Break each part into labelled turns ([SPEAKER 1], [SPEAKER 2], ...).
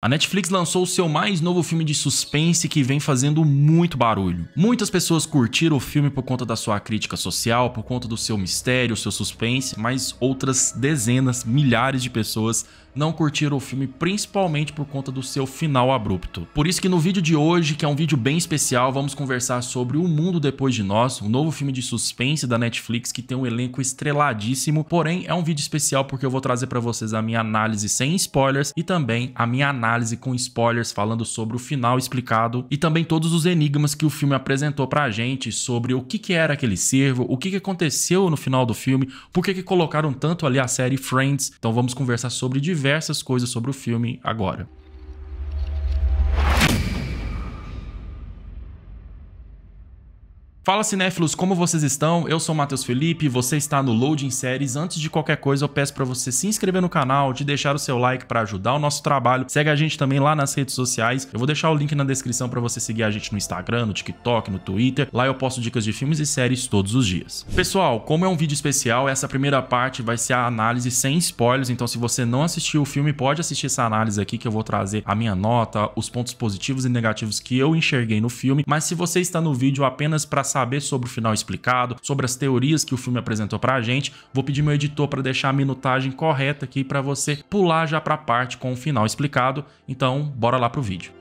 [SPEAKER 1] A Netflix lançou o seu mais novo filme de suspense que vem fazendo muito barulho. Muitas pessoas curtiram o filme por conta da sua crítica social, por conta do seu mistério, seu suspense, mas outras dezenas, milhares de pessoas não curtiram o filme, principalmente por conta do seu final abrupto. Por isso que no vídeo de hoje, que é um vídeo bem especial, vamos conversar sobre O Mundo Depois de Nós, um novo filme de suspense da Netflix que tem um elenco estreladíssimo, porém é um vídeo especial porque eu vou trazer para vocês a minha análise sem spoilers e também a minha análise com spoilers falando sobre o final explicado e também todos os enigmas que o filme apresentou pra gente sobre o que que era aquele servo, o que que aconteceu no final do filme, por que que colocaram tanto ali a série Friends. Então vamos conversar sobre diversos diversas coisas sobre o filme agora. Fala cinéfilos, como vocês estão? Eu sou Matheus Felipe, você está no Loading Séries. Antes de qualquer coisa, eu peço para você se inscrever no canal, de deixar o seu like para ajudar o nosso trabalho. Segue a gente também lá nas redes sociais. Eu vou deixar o link na descrição para você seguir a gente no Instagram, no TikTok, no Twitter. Lá eu posto dicas de filmes e séries todos os dias. Pessoal, como é um vídeo especial, essa primeira parte vai ser a análise sem spoilers, então se você não assistiu o filme, pode assistir essa análise aqui que eu vou trazer a minha nota, os pontos positivos e negativos que eu enxerguei no filme. Mas se você está no vídeo apenas para saber sobre o final explicado, sobre as teorias que o filme apresentou pra gente, vou pedir meu editor para deixar a minutagem correta aqui para você pular já pra parte com o final explicado. Então, bora lá pro vídeo.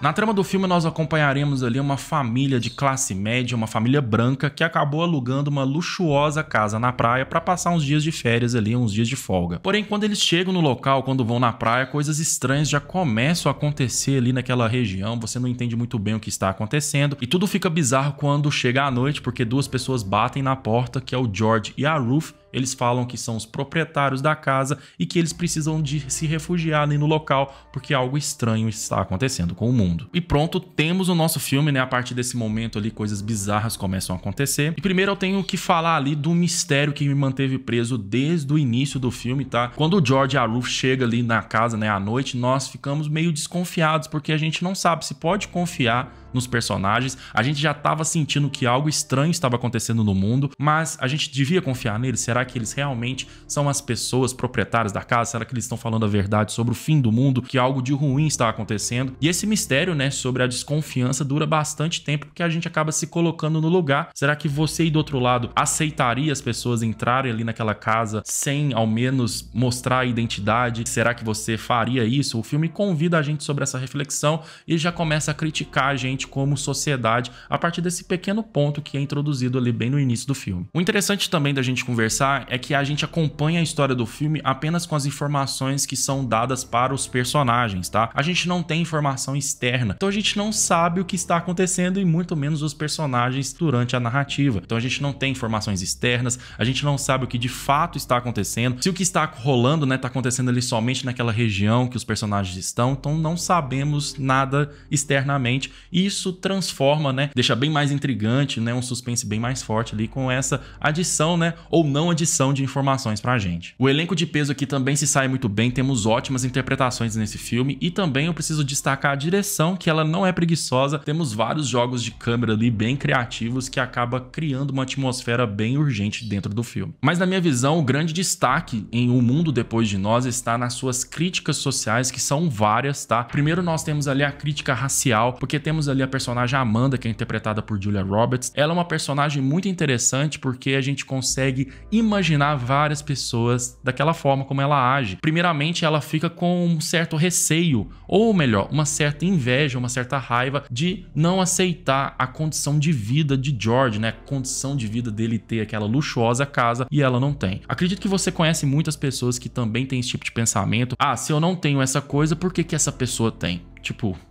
[SPEAKER 1] Na trama do filme, nós acompanharemos ali uma família de classe média, uma família branca, que acabou alugando uma luxuosa casa na praia para passar uns dias de férias ali, uns dias de folga. Porém, quando eles chegam no local, quando vão na praia, coisas estranhas já começam a acontecer ali naquela região, você não entende muito bem o que está acontecendo, e tudo fica bizarro quando chega à noite, porque duas pessoas batem na porta, que é o George e a Ruth, eles falam que são os proprietários da casa e que eles precisam de se refugiar ali no local porque algo estranho está acontecendo com o mundo. E pronto, temos o nosso filme, né? A partir desse momento ali, coisas bizarras começam a acontecer. E primeiro eu tenho que falar ali do mistério que me manteve preso desde o início do filme, tá? Quando o George e a Ruth chega ali na casa, né, à noite, nós ficamos meio desconfiados porque a gente não sabe se pode confiar nos personagens. A gente já estava sentindo que algo estranho estava acontecendo no mundo, mas a gente devia confiar neles. Será Será que eles realmente são as pessoas proprietárias da casa? Será que eles estão falando a verdade sobre o fim do mundo, que algo de ruim está acontecendo? E esse mistério, né, sobre a desconfiança dura bastante tempo porque a gente acaba se colocando no lugar. Será que você aí do outro lado aceitaria as pessoas entrarem ali naquela casa sem ao menos mostrar a identidade? Será que você faria isso? O filme convida a gente sobre essa reflexão e já começa a criticar a gente como sociedade a partir desse pequeno ponto que é introduzido ali bem no início do filme. O interessante também da gente conversar é que a gente acompanha a história do filme apenas com as informações que são dadas para os personagens, tá? A gente não tem informação externa, então a gente não sabe o que está acontecendo e muito menos os personagens durante a narrativa. Então a gente não tem informações externas, a gente não sabe o que de fato está acontecendo, se o que está rolando, né, está acontecendo ali somente naquela região que os personagens estão, então não sabemos nada externamente. E isso transforma, né, deixa bem mais intrigante, né, um suspense bem mais forte ali com essa adição, né, ou não adição adição de informações pra gente. O elenco de peso aqui também se sai muito bem, temos ótimas interpretações nesse filme e também eu preciso destacar a direção, que ela não é preguiçosa, temos vários jogos de câmera ali bem criativos que acaba criando uma atmosfera bem urgente dentro do filme. Mas na minha visão, o grande destaque em O Mundo Depois de Nós está nas suas críticas sociais, que são várias, tá? Primeiro nós temos ali a crítica racial, porque temos ali a personagem Amanda, que é interpretada por Julia Roberts. Ela é uma personagem muito interessante porque a gente consegue imaginar imaginar várias pessoas daquela forma como ela age. Primeiramente, ela fica com um certo receio, ou melhor, uma certa inveja, uma certa raiva de não aceitar a condição de vida de George, né? A condição de vida dele ter aquela luxuosa casa e ela não tem. Acredito que você conhece muitas pessoas que também têm esse tipo de pensamento. Ah, se eu não tenho essa coisa, por que, que essa pessoa tem? Tipo.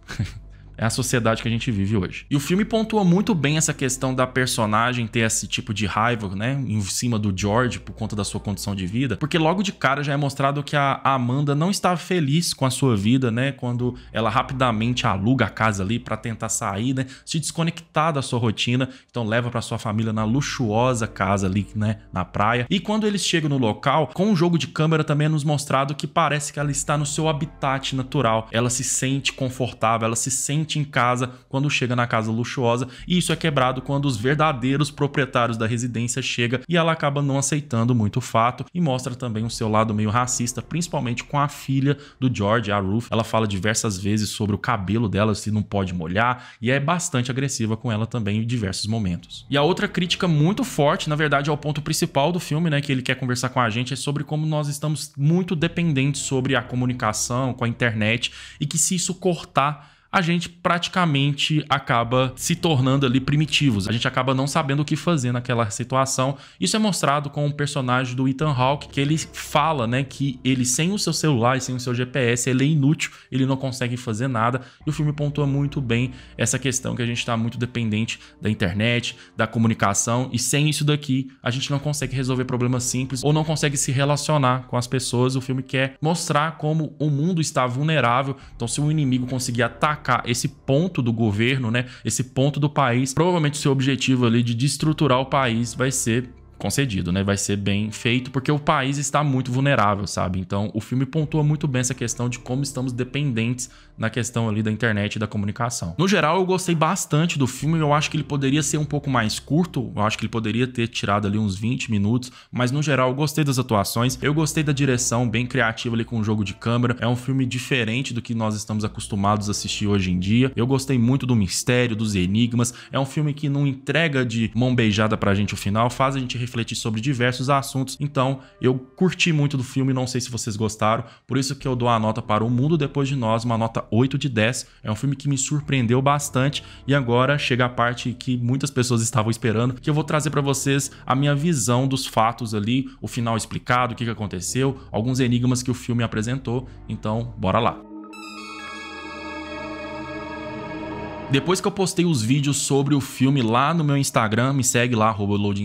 [SPEAKER 1] é a sociedade que a gente vive hoje. E o filme pontua muito bem essa questão da personagem ter esse tipo de raiva, né, em cima do George por conta da sua condição de vida, porque logo de cara já é mostrado que a Amanda não está feliz com a sua vida, né, quando ela rapidamente aluga a casa ali para tentar sair, né, se desconectar da sua rotina, então leva para sua família na luxuosa casa ali, né, na praia. E quando eles chegam no local, com um jogo de câmera também é nos mostrado que parece que ela está no seu habitat natural. Ela se sente confortável, ela se sente em casa quando chega na casa luxuosa, e isso é quebrado quando os verdadeiros proprietários da residência chega e ela acaba não aceitando muito o fato e mostra também o seu lado meio racista, principalmente com a filha do George, a Ruth. Ela fala diversas vezes sobre o cabelo dela se não pode molhar e é bastante agressiva com ela também em diversos momentos. E a outra crítica muito forte, na verdade, é o ponto principal do filme, né, que ele quer conversar com a gente, é sobre como nós estamos muito dependentes sobre a comunicação, com a internet e que se isso cortar a gente praticamente acaba se tornando ali primitivos. A gente acaba não sabendo o que fazer naquela situação. Isso é mostrado com o personagem do Ethan Hawke, que ele fala, né, que ele sem o seu celular e sem o seu GPS, ele é inútil, ele não consegue fazer nada. E o filme pontua muito bem essa questão que a gente está muito dependente da internet, da comunicação, e sem isso daqui, a gente não consegue resolver problemas simples ou não consegue se relacionar com as pessoas. O filme quer mostrar como o mundo está vulnerável. Então, se um inimigo conseguir atacar atacar esse ponto do governo, né? Esse ponto do país, provavelmente seu objetivo ali de destruturar o país vai ser concedido, né? Vai ser bem feito, porque o país está muito vulnerável, sabe? Então, o filme pontua muito bem essa questão de como estamos dependentes na questão ali da internet e da comunicação. No geral, eu gostei bastante do filme, eu acho que ele poderia ser um pouco mais curto, eu acho que ele poderia ter tirado ali uns 20 minutos, mas no geral eu gostei das atuações, eu gostei da direção bem criativa ali com o jogo de câmera, é um filme diferente do que nós estamos acostumados a assistir hoje em dia, eu gostei muito do mistério, dos enigmas, é um filme que não entrega de mão beijada pra gente o final, faz a gente refletir sobre diversos assuntos, então eu curti muito do filme, não sei se vocês gostaram, por isso que eu dou a nota para O Mundo Depois de Nós, uma nota 8 de 10. É um filme que me surpreendeu bastante e agora chega a parte que muitas pessoas estavam esperando, que eu vou trazer para vocês a minha visão dos fatos ali, o final explicado, o que aconteceu, alguns enigmas que o filme apresentou. Então, bora lá. Depois que eu postei os vídeos sobre o filme lá no meu Instagram, me segue lá,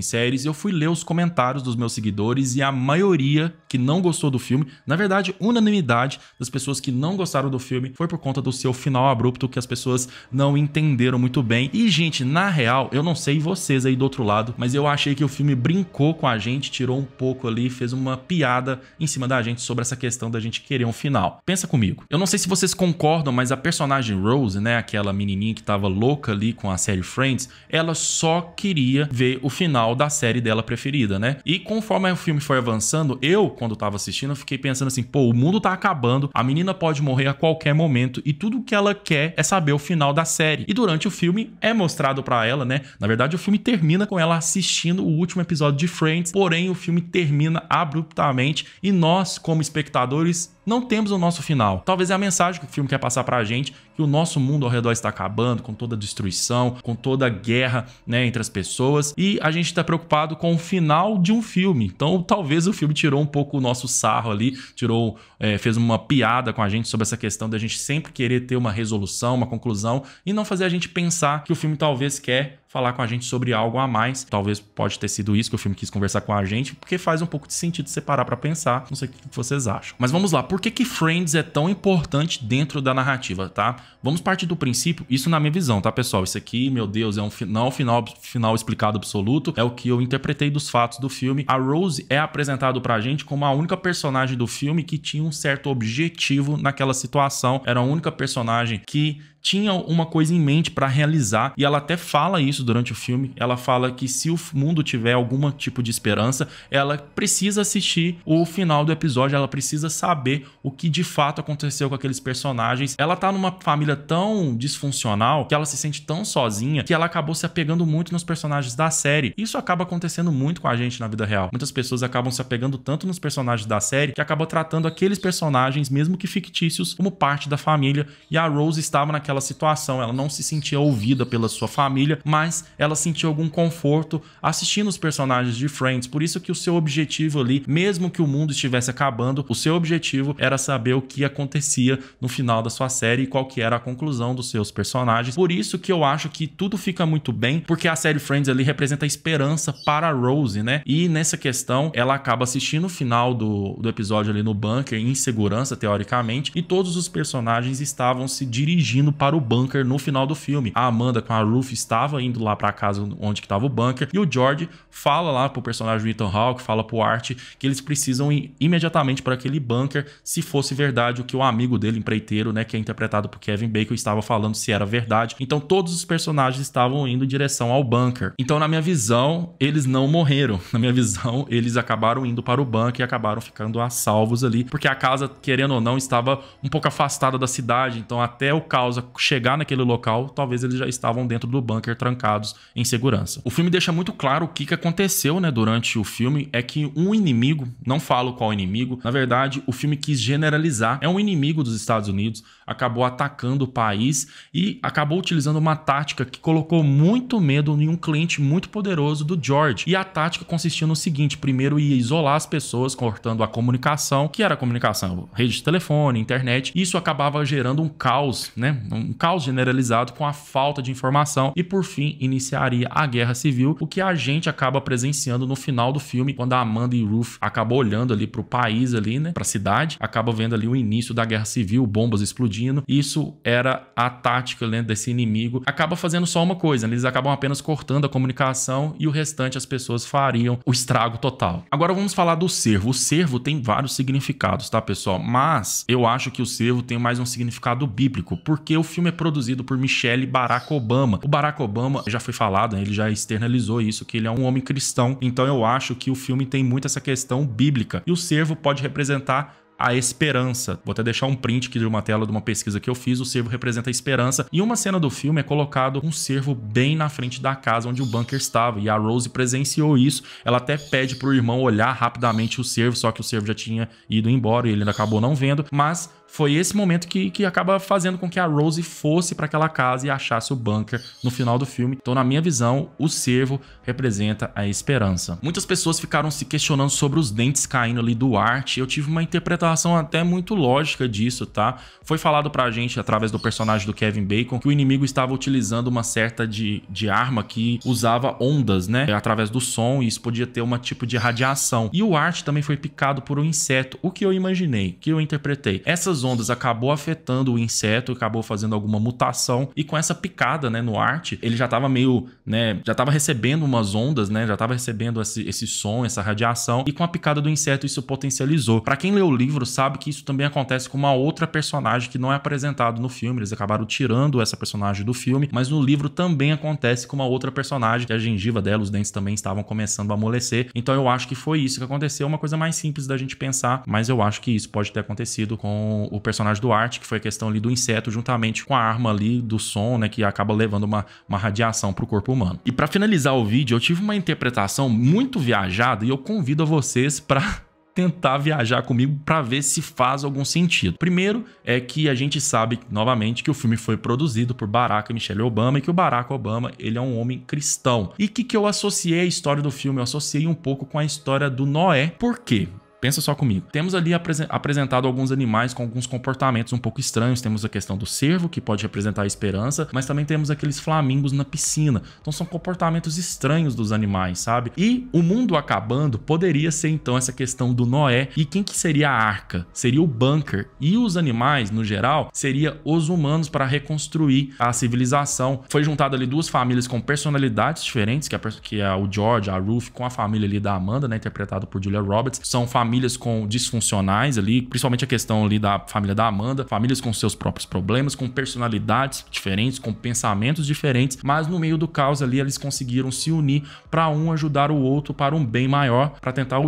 [SPEAKER 1] séries eu fui ler os comentários dos meus seguidores e a maioria que não gostou do filme. Na verdade, unanimidade das pessoas que não gostaram do filme foi por conta do seu final abrupto que as pessoas não entenderam muito bem. E, gente, na real, eu não sei vocês aí do outro lado, mas eu achei que o filme brincou com a gente, tirou um pouco ali, fez uma piada em cima da gente sobre essa questão da gente querer um final. Pensa comigo. Eu não sei se vocês concordam, mas a personagem Rose, né, aquela menininha que tava louca ali com a série Friends, ela só queria ver o final da série dela preferida, né? E conforme o filme foi avançando, eu quando eu tava assistindo, eu fiquei pensando assim, pô, o mundo tá acabando, a menina pode morrer a qualquer momento e tudo que ela quer é saber o final da série. E durante o filme é mostrado para ela, né? Na verdade, o filme termina com ela assistindo o último episódio de Friends, porém o filme termina abruptamente e nós, como espectadores, não temos o nosso final. Talvez é a mensagem que o filme quer passar pra gente, que o nosso mundo ao redor está acabando, com toda a destruição, com toda a guerra, né, entre as pessoas, e a gente está preocupado com o final de um filme. Então, talvez o filme tirou um pouco o nosso sarro ali, tirou, é, fez uma piada com a gente sobre essa questão da gente sempre querer ter uma resolução, uma conclusão, e não fazer a gente pensar que o filme talvez quer falar com a gente sobre algo a mais. Talvez pode ter sido isso que o filme quis conversar com a gente, porque faz um pouco de sentido separar para pensar. Não sei o que vocês acham. Mas vamos lá, por que que Friends é tão importante dentro da narrativa, tá? Vamos partir do princípio, isso na minha visão, tá, pessoal? Isso aqui, meu Deus, é um final, é final, final explicado absoluto, é o que eu interpretei dos fatos do filme. A Rose é apresentado pra gente como a única personagem do filme que tinha um certo objetivo naquela situação, era a única personagem que tinha uma coisa em mente para realizar e ela até fala isso durante o filme. Ela fala que se o mundo tiver algum tipo de esperança, ela precisa assistir o final do episódio, ela precisa saber o que de fato aconteceu com aqueles personagens. Ela tá numa família tão disfuncional que ela se sente tão sozinha que ela acabou se apegando muito nos personagens da série. Isso acaba acontecendo muito com a gente na vida real. Muitas pessoas acabam se apegando tanto nos personagens da série que acabam tratando aqueles personagens, mesmo que fictícios, como parte da família. E a Rose estava naquela naquela situação. Ela não se sentia ouvida pela sua família, mas ela sentia algum conforto assistindo os personagens de Friends. Por isso que o seu objetivo ali, mesmo que o mundo estivesse acabando, o seu objetivo era saber o que acontecia no final da sua série e qual que era a conclusão dos seus personagens. Por isso que eu acho que tudo fica muito bem, porque a série Friends ali representa a esperança para Rose, né? E nessa questão, ela acaba assistindo o final do, do episódio ali no bunker, em segurança, teoricamente, e todos os personagens estavam se dirigindo para o bunker no final do filme. A Amanda com a Ruth estava indo lá para a casa onde que estava o bunker e o George fala lá pro personagem Ethan Hawke, fala pro Art que eles precisam ir imediatamente para aquele bunker se fosse verdade o que o amigo dele empreiteiro, né, que é interpretado por Kevin Bacon estava falando se era verdade. Então todos os personagens estavam indo em direção ao bunker. Então na minha visão, eles não morreram. Na minha visão, eles acabaram indo para o bunker e acabaram ficando a salvos ali, porque a casa, querendo ou não, estava um pouco afastada da cidade, então até o causa chegar naquele local, talvez eles já estavam dentro do bunker trancados em segurança. O filme deixa muito claro o que, que aconteceu né, durante o filme, é que um inimigo, não falo qual inimigo, na verdade o filme quis generalizar, é um inimigo dos Estados Unidos, acabou atacando o país e acabou utilizando uma tática que colocou muito medo em um cliente muito poderoso do George. E a tática consistia no seguinte: primeiro ia isolar as pessoas, cortando a comunicação, que era a comunicação, rede de telefone, internet. Isso acabava gerando um caos, né? Um caos generalizado com a falta de informação e por fim iniciaria a guerra civil, o que a gente acaba presenciando no final do filme, quando a Amanda e Ruth acabam olhando ali para o país ali, né, para a cidade, acaba vendo ali o início da guerra civil, bombas explodindo explodindo. Isso era a tática né, desse inimigo. Acaba fazendo só uma coisa, né? eles acabam apenas cortando a comunicação e o restante as pessoas fariam o estrago total. Agora vamos falar do servo. O servo tem vários significados, tá, pessoal? Mas eu acho que o servo tem mais um significado bíblico, porque o filme é produzido por Michelle Barack Obama. O Barack Obama já foi falado, né, ele já externalizou isso, que ele é um homem cristão. Então eu acho que o filme tem muito essa questão bíblica. E o servo pode representar a esperança. Vou até deixar um print aqui de uma tela de uma pesquisa que eu fiz, o servo representa a esperança. E uma cena do filme é colocado um servo bem na frente da casa onde o bunker estava, e a Rose presenciou isso. Ela até pede para o irmão olhar rapidamente o servo, só que o servo já tinha ido embora e ele ainda acabou não vendo, mas foi esse momento que, que acaba fazendo com que a Rose fosse para aquela casa e achasse o bunker no final do filme. Então, na minha visão, o cervo representa a esperança. Muitas pessoas ficaram se questionando sobre os dentes caindo ali do Art. Eu tive uma interpretação até muito lógica disso, tá? Foi falado pra gente através do personagem do Kevin Bacon que o inimigo estava utilizando uma certa de, de arma que usava ondas, né? Através do som e isso podia ter uma tipo de radiação. E o Art também foi picado por um inseto, o que eu imaginei, que eu interpretei. Essas ondas acabou afetando o inseto, acabou fazendo alguma mutação e com essa picada, né, no arte, ele já estava meio, né, já estava recebendo umas ondas, né, já estava recebendo esse, esse, som, essa radiação e com a picada do inseto isso potencializou. Para quem leu o livro sabe que isso também acontece com uma outra personagem que não é apresentado no filme, eles acabaram tirando essa personagem do filme, mas no livro também acontece com uma outra personagem que a gengiva dela, os dentes também estavam começando a amolecer. Então eu acho que foi isso que aconteceu, é uma coisa mais simples da gente pensar, mas eu acho que isso pode ter acontecido com o personagem do Art, que foi a questão ali do inseto, juntamente com a arma ali do som, né? Que acaba levando uma, uma radiação pro corpo humano. E para finalizar o vídeo, eu tive uma interpretação muito viajada e eu convido a vocês para tentar viajar comigo para ver se faz algum sentido. Primeiro é que a gente sabe novamente que o filme foi produzido por Barack e Michelle Obama e que o Barack Obama ele é um homem cristão. E que que eu associei a história do filme? Eu associei um pouco com a história do Noé. Por quê? Pensa só comigo. Temos ali apresentado alguns animais com alguns comportamentos um pouco estranhos. Temos a questão do cervo, que pode representar a esperança, mas também temos aqueles flamingos na piscina. Então são comportamentos estranhos dos animais, sabe? E o mundo acabando poderia ser então essa questão do Noé. E quem que seria a arca? Seria o bunker. E os animais, no geral, seria os humanos para reconstruir a civilização. Foi juntado ali duas famílias com personalidades diferentes, que é, que é o George, a Ruth, com a família ali da Amanda, né? Interpretado por Julia Roberts. São famílias famílias com disfuncionais ali, principalmente a questão ali da família da Amanda, famílias com seus próprios problemas, com personalidades diferentes, com pensamentos diferentes, mas no meio do caos ali eles conseguiram se unir para um ajudar o outro para um bem maior, para tentar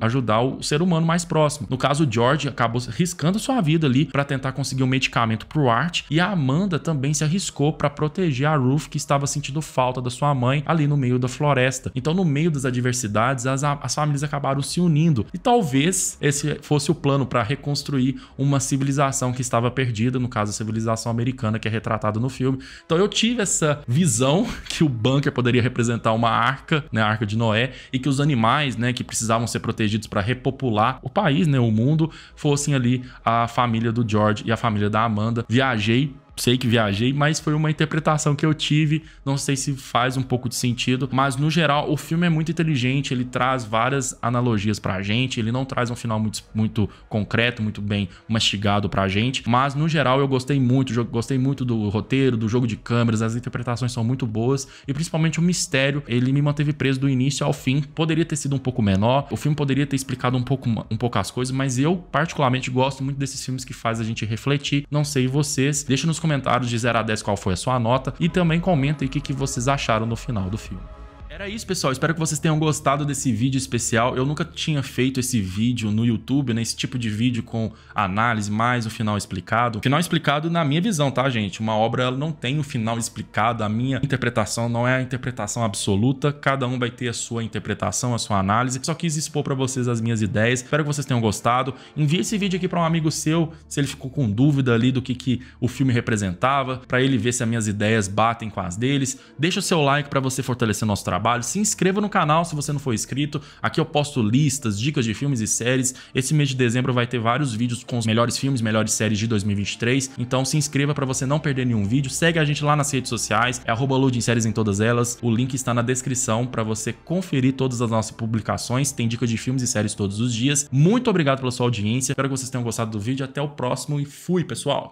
[SPEAKER 1] ajudar o ser humano mais próximo. No caso, o George acabou riscando sua vida ali para tentar conseguir um medicamento para o Art e a Amanda também se arriscou para proteger a Ruth que estava sentindo falta da sua mãe ali no meio da floresta. Então, no meio das adversidades, as, as famílias acabaram se unindo e talvez talvez esse fosse o plano para reconstruir uma civilização que estava perdida, no caso a civilização americana que é retratada no filme. Então eu tive essa visão que o bunker poderia representar uma arca, né, a arca de Noé, e que os animais, né, que precisavam ser protegidos para repopular o país, né, o mundo, fossem ali a família do George e a família da Amanda. Viajei sei que viajei, mas foi uma interpretação que eu tive. Não sei se faz um pouco de sentido, mas no geral o filme é muito inteligente, ele traz várias analogias pra gente, ele não traz um final muito, muito concreto, muito bem mastigado pra gente, mas no geral eu gostei muito, gostei muito do roteiro, do jogo de câmeras, as interpretações são muito boas e principalmente o mistério, ele me manteve preso do início ao fim. Poderia ter sido um pouco menor, o filme poderia ter explicado um pouco, um pouco as coisas, mas eu particularmente gosto muito desses filmes que faz a gente refletir. Não sei vocês, deixa nos comentários comentários de 0 a 10 qual foi a sua nota e também comenta aí o que, que vocês acharam no final do filme. Era isso, pessoal. Espero que vocês tenham gostado desse vídeo especial. Eu nunca tinha feito esse vídeo no YouTube, né? Esse tipo de vídeo com análise, mais o final explicado. Final explicado na minha visão, tá, gente? Uma obra ela não tem o final explicado. A minha interpretação não é a interpretação absoluta. Cada um vai ter a sua interpretação, a sua análise. Só quis expor para vocês as minhas ideias. Espero que vocês tenham gostado. Envie esse vídeo aqui para um amigo seu, se ele ficou com dúvida ali do que, que o filme representava, para ele ver se as minhas ideias batem com as deles. Deixa o seu like para você fortalecer nosso trabalho trabalho. Se inscreva no canal se você não for inscrito. Aqui eu posto listas, dicas de filmes e séries. Esse mês de dezembro vai ter vários vídeos com os melhores filmes, melhores séries de 2023. Então se inscreva para você não perder nenhum vídeo. Segue a gente lá nas redes sociais, é arroba Séries em todas elas. O link está na descrição para você conferir todas as nossas publicações. Tem dicas de filmes e séries todos os dias. Muito obrigado pela sua audiência. Espero que vocês tenham gostado do vídeo. Até o próximo e fui, pessoal!